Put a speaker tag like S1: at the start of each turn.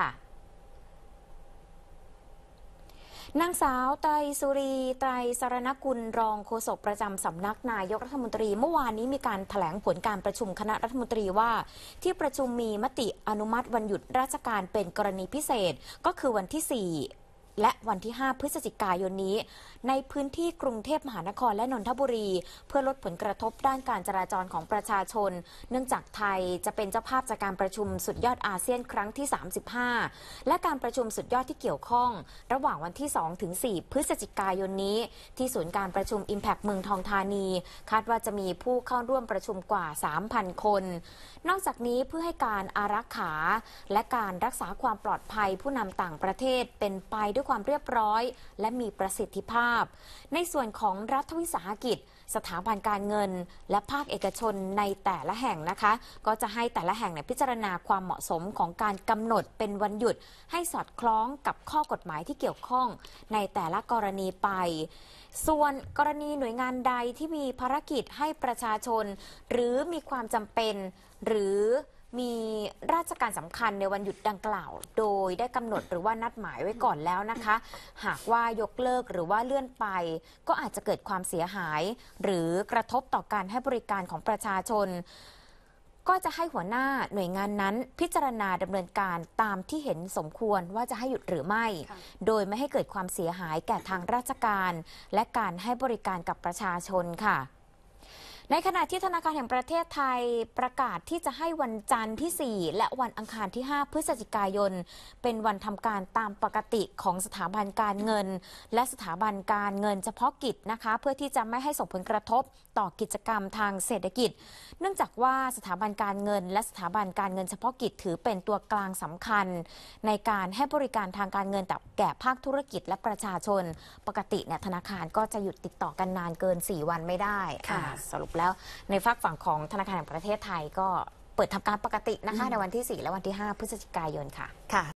S1: ค่ะนางสาวไตรสุรี ไตรสารณกุล รองโฆษกประจำสำนักนายกรัฐมนตรี เมื่อวานนี้มีการถแถลงผลการประชุมคณะรัฐมนตรีว่า ที่ประชุมมีมติอนุมัติวันหยุด ราชการเป็นกรณีพิเศษ ก็คือวันที่ 4และวันที่ 5 พฤศจิกายนนี้ ในพื้นที่กรุงเทพมหานครและนนทบุรี เพื่อลดผลกระทบด้านการจราจรของประชาชน เนื่องจากไทยจะเป็นเจ้าภาพจากการประชุมสุดยอดอาเซียนครั้งที่ 35 และการประชุมสุดยอดที่เกี่ยวข้อง ระหว่างวันที่ 2 ถึง 4 พฤศจิกายนนี้ที่ศูนย์การประชุม Impact เมืองทองธานี คาดว่าจะมีผู้เข้าร่วมประชุมกว่า 3,000 คน นอกจากนี้เพื่อให้การอารักขา และการรักษาความปลอดภัยผู้นำต่างประเทศเป็นไปด้วยด้วยความเรียบร้อย และมีประสิทธิภาพ ในส่วนของรัฐวิสาหกิจสถาบันการเงินและภาคเอกชนในแต่ละแห่งนะคะ ก็จะให้แต่ละแห่งพิจารณาความเหมาะสมของการกำหนดเป็นวันหยุด ให้สอดคล้องกับข้อกฎหมายที่เกี่ยวข้องในแต่ละกรณีไป ส่วนกรณีหน่วยงานใดที่มีภารกิจให้ประชาชน หรือมีความจำเป็น หรือมีราชการสำคัญในวันหยุดดังกล่าว โดยได้กำหนดหรือว่านัดหมายไว้ก่อนแล้วนะคะ หากว่ายกเลิกหรือว่าเลื่อนไป ก็อาจจะเกิดความเสียหาย หรือกระทบต่อการให้บริการของประชาชน ก็จะให้หัวหน้าหน่วยงานนั้น พิจารณาดำเนินการตามที่เห็นสมควรว่าจะให้หยุดหรือไม่ โดยไม่ให้เกิดความเสียหายแก่ทางราชการ และการให้บริการกับประชาชนค่ะในขณะที่ธนาคาร แห่งประเทศไทยประกาศที่จะให้วันจันทร์ที่ 4 และวันอังคารที่ 5 พฤศจิกายน เป็นวันทำการตามปกติของสถาบันการเงิน และสถาบันการเงินเฉพาะกิจนะคะเพื่อที่จะไม่ให้ส่งผลกระทบต่อกิจกรรมทางเศรษฐกิจ เนื่องจากว่าสถาบันการเงิน และสถาบันการเงินเฉพาะกิจ ถือเป็นตัวกลางสำคัญในการให้บริการทางการเงินแต่แก่ภาคธุรกิจ และประชาชนปกติเนี่ยธนาคารก็จะหยุดติดต่อกันนานเกิน 4 วันไม่ได้สรุปแล้วแล้วในฝากฝั่งของธนาคารแห่งประเทศไทยก็เปิดทำการปกตินะคะในวันที่ 4 และวันที่ 5 พฤศจิกายนค่ะ ค่ะ